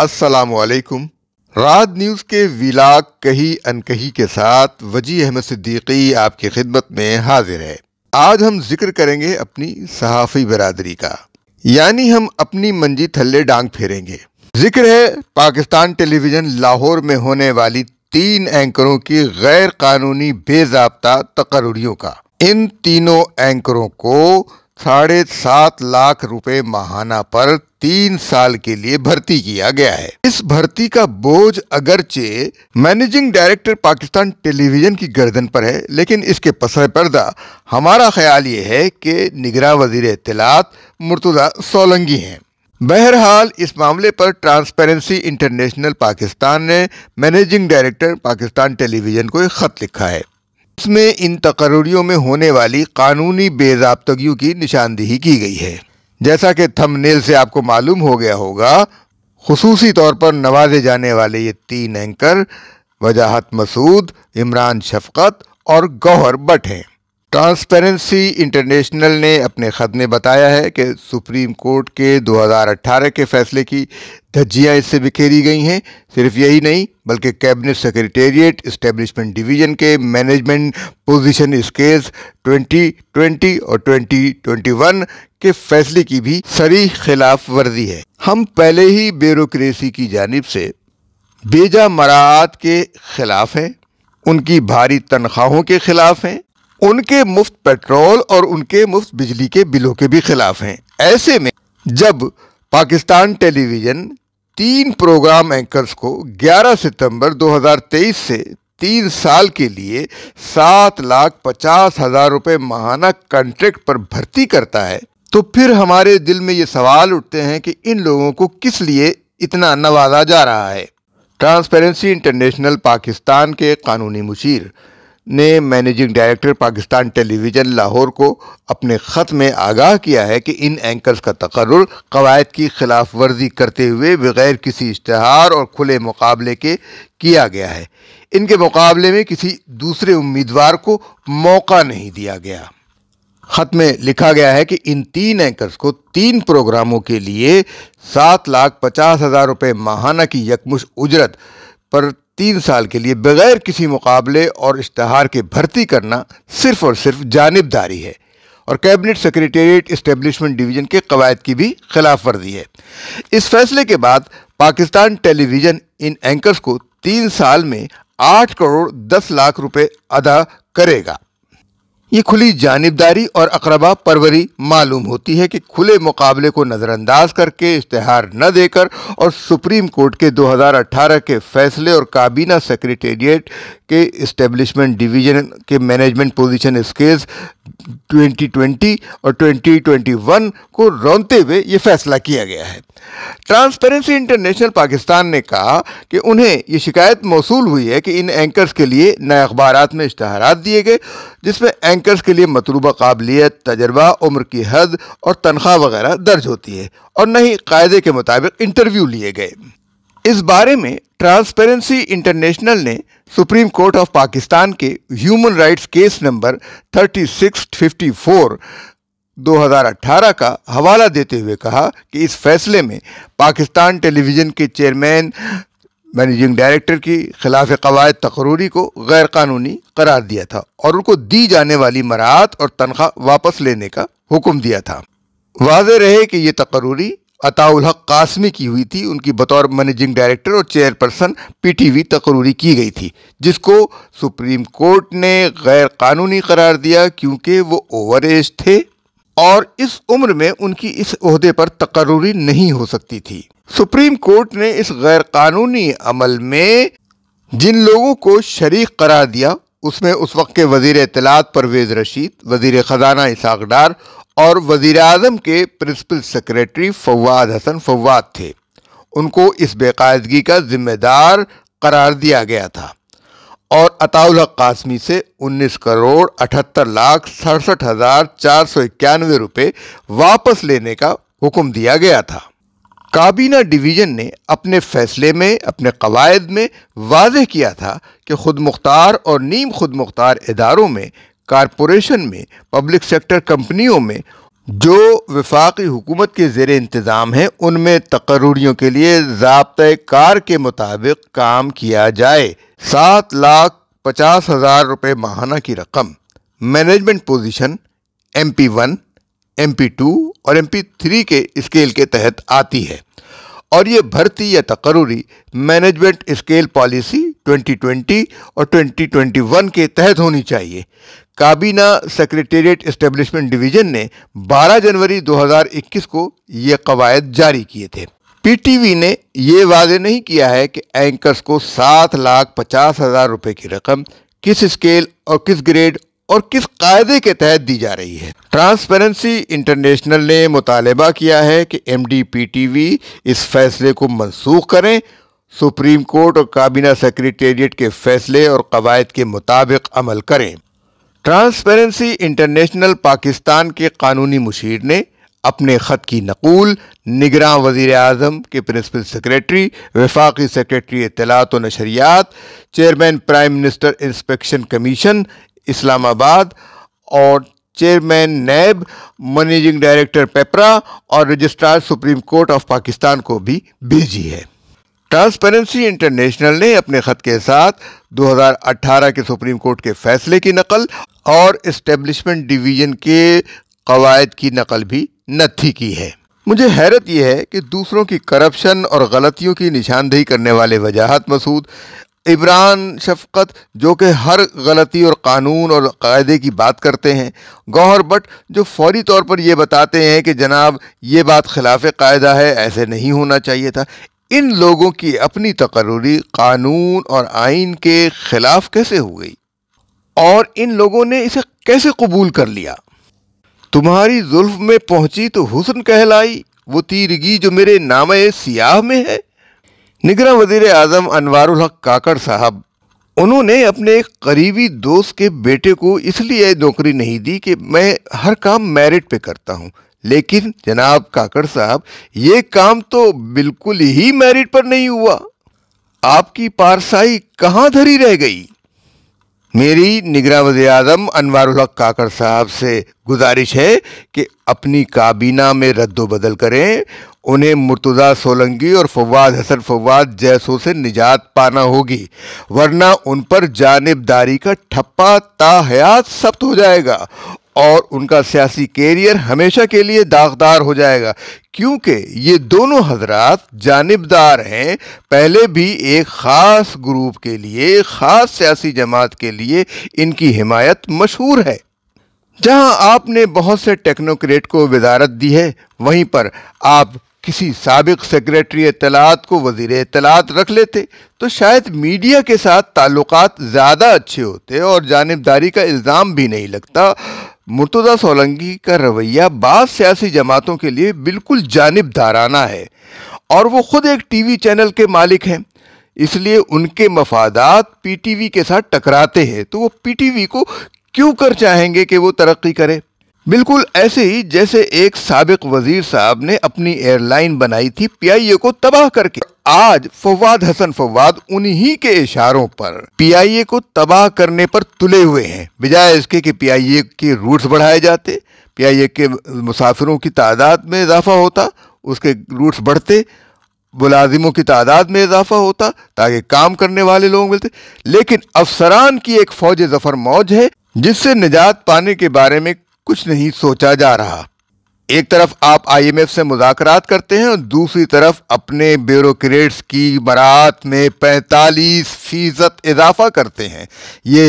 अस्सलाम वालेकुम रात न्यूज़ के विलाग कही अनकही के साथ वजी अहमद सिद्दीकी आपकी खिदमत में हाजिर है आज हम जिक्र करेंगे अपनी सहाफ़ी बरदरी का यानी हम अपनी मंजी थल्ले डांग फेरेंगे जिक्र है पाकिस्तान टेलीविज़न लाहौर में होने वाली तीन एंकरों की गैर कानूनी बेजाबता तकरियों का इन तीनों एंकरों को साढ़े सात लाख रुपए माहाना पर तीन साल के लिए भर्ती किया गया है इस भर्ती का बोझ अगरचे मैनेजिंग डायरेक्टर पाकिस्तान टेलीविजन की गर्दन पर है लेकिन इसके पसर पर्दा हमारा ख्याल ये है कि निगरान वजीर इतलात मुर्तुजा सोलंगी हैं बहरहाल इस मामले पर ट्रांसपेरेंसी इंटरनेशनल पाकिस्तान ने मैनेजिंग डायरेक्टर पाकिस्तान टेलीविजन को एक ख़त लिखा है में इन तकरियों में होने वाली कानूनी बेजाबतगियों की निशानदेही की गई है जैसा कि थंबनेल से आपको मालूम हो गया होगा खसूसी तौर पर नवाजे जाने वाले ये तीन एंकर वजाहत मसूद इमरान शफकत और गौहर बट हैं ट्रांसपेरेंसी इंटरनेशनल ने अपने ख़त में बताया है कि सुप्रीम कोर्ट के 2018 के फैसले की धज्जियां इससे बिखेरी गई हैं सिर्फ यही नहीं बल्कि कैबिनेट सेक्रेटेरिएट इस्टेब्लिशमेंट डिवीजन के मैनेजमेंट पोजीशन स्केल्स 2020 और 2021 के फैसले की भी सरी खिलाफ वर्जी है हम पहले ही ब्यूरोसी की जानब से बेजा मराहत के खिलाफ हैं उनकी भारी तनख्वाहों के खिलाफ हैं उनके मुफ्त पेट्रोल और उनके मुफ्त बिजली के बिलों के भी खिलाफ हैं ऐसे में जब पाकिस्तान टेलीविज़न तीन प्रोग्राम एंकर्स को 11 सितंबर 2023 से तीन साल के लिए सात लाख पचास हजार रुपये माहाना कॉन्ट्रैक्ट पर भर्ती करता है तो फिर हमारे दिल में ये सवाल उठते हैं कि इन लोगों को किस लिए इतना नवाजा जा रहा है ट्रांसपेरेंसी इंटरनेशनल पाकिस्तान के कानूनी मुशीर ने managing director Pakistan television Lahore को अपने ख़त में आगाह किया है कि इन एंकर्स का तकर्र कवायद की खिलाफ वर्जी करते हुए बग़ैर किसी इश्तहार और खुले मुकाबले के किया गया है इनके मुकाबले में किसी दूसरे उम्मीदवार को मौका नहीं दिया गया ख़त में लिखा गया है कि इन तीन एंकर्स को तीन प्रोग्रामों के लिए सात लाख पचास हज़ार रुपये माहाना की यकमुश उजरत पर तीन साल के लिए बगैर किसी मुकाबले और इश्तहार के भर्ती करना सिर्फ और सिर्फ जानबदारी है और कैबिनेट सेक्रेटेरिएट इस्टेब्लिशमेंट डिवीज़न के कवायद की भी खिलाफ वर्जी है इस फैसले के बाद पाकिस्तान टेलीविज़न इन एंकर्स को तीन साल में आठ करोड़ दस लाख रुपए अदा करेगा ये खुली जानबदारी और अकरबा परवरी मालूम होती है कि खुले मुकाबले को नज़रअंदाज करके इश्तहार न देकर और सुप्रीम कोर्ट के 2018 के फैसले और काबीना सेक्रेटेरिएट के इस्टेब्लिशमेंट डिवीजन के मैनेजमेंट पोजीशन स्केल्स 2020 और 2021 को रोनते हुए ये फैसला किया गया है ट्रांसपेरेंसी इंटरनेशनल पाकिस्तान ने कहा कि उन्हें ये शिकायत मौसू हुई है कि इन एंकर्स के लिए नए अखबार में इश्तहार दिए गए जिसमें बैंकर्स के लिए मतलूबा काबिलियत तजर्बा उम्र की हद और तनख्वाह वगैरह दर्ज होती है और न ही कायदे के मुताबिक इंटरव्यू लिए गए इस बारे में ट्रांसपेरेंसी इंटरनेशनल ने सुप्रीम कोर्ट ऑफ पाकिस्तान के ह्यूमन राइट्स केस नंबर 3654 2018 का हवाला देते हुए कहा कि इस फैसले में पाकिस्तान टेलीविज़न के चेयरमैन मैनेजिंग डायरेक्टर की खिलाफ कवायद तकरूरी को गैर कानूनी करार दिया था और उनको दी जाने वाली मराहत और तनख्वाह वापस लेने का हुक्म दिया था वाज रहे कि यह तकरूरी अताउल हक कासमी की हुई थी उनकी बतौर मैनेजिंग डायरेक्टर और चेयरपर्सन पीटीवी तकरूरी की गई थी जिसको सुप्रीम कोर्ट ने गैर कानूनी करार दिया क्योंकि वो ओवर एज थे और इस उम्र में उनकी इस अहदे पर तकर्री नहीं हो सकती थी सुप्रीम कोर्ट ने इस गैर कानूनी अमल में जिन लोगों को शरीक करार दिया उसमें उस वक्त के वजीर इतलात परवेज़ रशीद वजीर ख़जाना इसाक डार और वजीर अजम के प्रिंसिपल सेक्रेटरी फवाद हसन फवाद थे उनको इस बेकायदगी का जिम्मेदार करार दिया गया था और अताउल कासमी से 19 करोड़ अठहत्तर लाख सड़सठ हजार चार सौ इक्यानवे रुपये वापस लेने का हुक्म दिया गया था काबीना डिवीज़न ने अपने फैसले में अपने कवायद में वाजह किया था कि खुद मुख्तार और नीम खुद मुख्तार इदारों में कारपोरेशन में पब्लिक सेक्टर कंपनियों में जो विफाक़ी हुकूमत के ज़ेर इंतज़ाम हैं उनमें तकर्रियों के लिए जबत कार के मुताबिक काम किया जाए सात लाख पचास हज़ार रुपये माहाना की रकम management position M P one M P two और एम पी थ्री के स्केल के तहत आती है और ये भर्ती या तकरूरी मैनेजमेंट स्केल पॉलिसी 2020 और 2021 के तहत होनी चाहिए काबीना सेक्रेटेरिएट इस्टेब्लिशमेंट डिवीज़न ने 12 जनवरी 2021 को ये कवायद जारी किए थे पीटीवी ने ये वादे नहीं किया है कि एंकर्स को सात लाख पचास हज़ार रुपये की रकम किस स्केल और किस ग्रेड और किस कायदे के तहत दी जा रही है ट्रांसपेरेंसी इंटरनेशनल ने मुतालबा किया है कि M D P T V इस फैसले को मनसूख करें सुप्रीम कोर्ट और काबीना सेक्रेटेरिएट के फैसले और कवायद के मुताबिक अमल करें ट्रांसपेरेंसी इंटरनेशनल पाकिस्तान के कानूनी मुशीर ने अपने ख़त की नकूल निगरान वजीर अजम के प्रिंसिपल सेक्रेटरी वफाकी सेक्रेटरी इतलात व नशरियात chairman prime minister inspection commission Islamabad और chairman NAB managing director PPRA और registrar Supreme Court of Pakistan को भी भेजी है ट्रांसपेरेंसी इंटरनेशनल ने अपने ख़त के साथ 2018 के सुप्रीम कोर्ट के फैसले की नकल और इस्टेब्लिशमेंट डिवीज़न के कवायद की नकल भी नथी की है मुझे हैरत यह है कि दूसरों की करप्शन और गलतियों की निशानदेही करने वाले वजाहत मसूद इब्रान शफकत जो कि हर गलती और कानून और कायदे की बात करते हैं गौहर बट जो फौरी तौर पर यह बताते हैं कि जनाब ये बात खिलाफ कायदा है ऐसे नहीं होना चाहिए था इन लोगों की अपनी तकर्री कानून और आइन के ख़िलाफ़ कैसे हो गई और इन लोगों ने इसे कैसे कबूल कर लिया तुम्हारी जुल्फ में पहुंची तो हुसन कहलाई वो तीरगी जो मेरे नाम सियाह में है निगरा वजीर अजम अनवारुल हक काकड़ साहब उन्होंने अपने एक करीबी दोस्त के बेटे को इसलिए नौकरी नहीं दी कि मैं हर काम मेरिट पे करता हूँ लेकिन जनाब काकड़ साहब ये काम तो बिल्कुल ही मेरिट पर नहीं हुआ आपकी पारसाई कहाँ धरी रह गई मेरी निगरान वजी अजम अनवर उल्ह काकर साहब से गुजारिश है कि अपनी काबीना में रद्द बदल करें उन्हें मुर्तज़ा सोलंगी और फवाद हसन फवाद जैसो से निजात पाना होगी वरना उन पर जानबदारी का ठप्पा ताहयात सख्त हो जाएगा और उनका सियासी कैरियर हमेशा के लिए दागदार हो जाएगा क्योंकि ये दोनों हजरात जानबदार हैं पहले भी एक ख़ास ग्रुप के लिए ख़ास सियासी जमात के लिए इनकी हिमायत मशहूर है जहां आपने बहुत से टेक्नोक्रेट को वजारत दी है वहीं पर आप किसी सबक सेक्रेटरी इतलात को वजीर इतलात रख लेते तो शायद मीडिया के साथ ताल्लुक ज़्यादा अच्छे होते और जानबदारी का इल्ज़ाम भी नहीं लगता मुर्तुदा सोलंकी का रवैया बाद सियासी जमातों के लिए बिल्कुल जानबदाराना है और वो खुद एक टीवी चैनल के मालिक हैं इसलिए उनके मफादात पीटीवी के साथ टकराते हैं तो वो पीटीवी को क्यों कर चाहेंगे कि वो तरक्की करे बिल्कुल ऐसे ही जैसे एक सबक वजीर साहब ने अपनी एयरलाइन बनाई थी पीआईए को तबाह करके आज फवाद हसन फवाद उन्हीं के इशारों पर पीआईए को तबाह करने पर तुले हुए हैं बजाय इसके कि पीआईए के रूट्स बढ़ाए जाते पीआईए के मुसाफिरों की तादाद में इजाफा होता उसके रूट्स बढ़ते मुलाजिमों की तादाद में इजाफा होता ताकि काम करने वाले लोग मिलते लेकिन अफसरान की एक फौज जफर मौज है जिससे निजात पाने के बारे में कुछ नहीं सोचा जा रहा एक तरफ आप आईएमएफ से मुजाकरात करते हैं और दूसरी तरफ अपने ब्यूरोक्रेट्स की बरात में 45 फीसद इजाफा करते हैं ये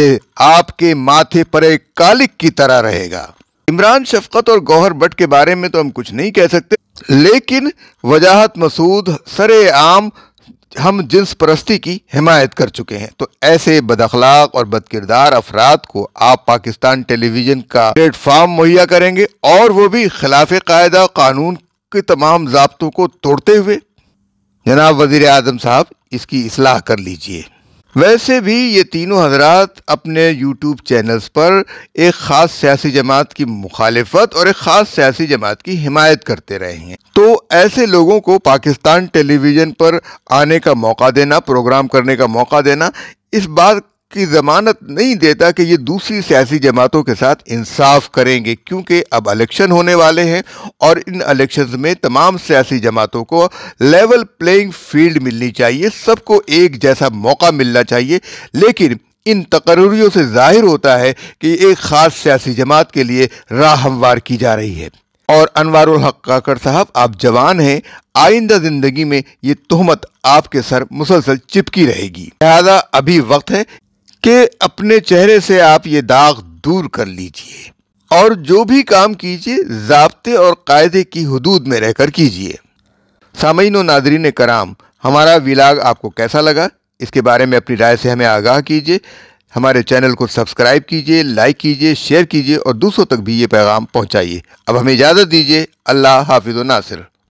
आपके माथे पर एक कालिक की तरह रहेगा इमरान शफकत और गौहर भट्ट के बारे में तो हम कुछ नहीं कह सकते लेकिन वजाहत मसूद सरे आम हम जिन्स परस्ती की हिमायत कर चुके हैं तो ऐसे बदखलाक और बदकिरदार अफराद को आप पाकिस्तान टेलीविजन का प्लेटफॉर्म मुहैया करेंगे और वो भी खिलाफ कायदा कानून के तमाम जबतों को तोड़ते हुए जनाब वजीर आजम साहब इसकी असलाह कर लीजिए वैसे भी ये तीनों हजरात अपने यूट्यूब चैनल्स पर एक ख़ास सियासी जमात की मुखालफत और एक ख़ास सियासी जमात की हिमायत करते रहे हैं तो ऐसे लोगों को पाकिस्तान टेलीविज़न पर आने का मौका देना प्रोग्राम करने का मौका देना इस बात की ज़मानत नहीं देता कि ये दूसरी सियासी जमातों के साथ इंसाफ करेंगे क्योंकि अब इलेक्शन होने वाले हैं और इन इलेक्शन में तमाम सियासी जमातों को लेवल प्लेइंग फील्ड मिलनी चाहिए सबको एक जैसा मौका मिलना चाहिए लेकिन इन तकरियों से जाहिर होता है कि एक ख़ास सियासी जमात के लिए राह हमवार की जा रही है और अनवारुल हक काकर साहब आप जवान हैं आइंदा ज़िंदगी में ये तहमत आपके सर मुसलसल चिपकी रहेगी लिहाजा अभी वक्त है कि अपने चेहरे से आप ये दाग दूर कर लीजिए और जो भी काम कीजिए जबते और कायदे की हदूद में रहकर कीजिए सामीन नादरीन कराम हमारा विलाग आपको कैसा लगा इसके बारे में अपनी राय से हमें आगाह कीजिए हमारे चैनल को सब्सक्राइब कीजिए लाइक कीजिए शेयर कीजिए और दूसरों तक भी ये पैगाम पहुंचाइए अब हमें इजाज़त दीजिए अल्लाह हाफिज़ नासिर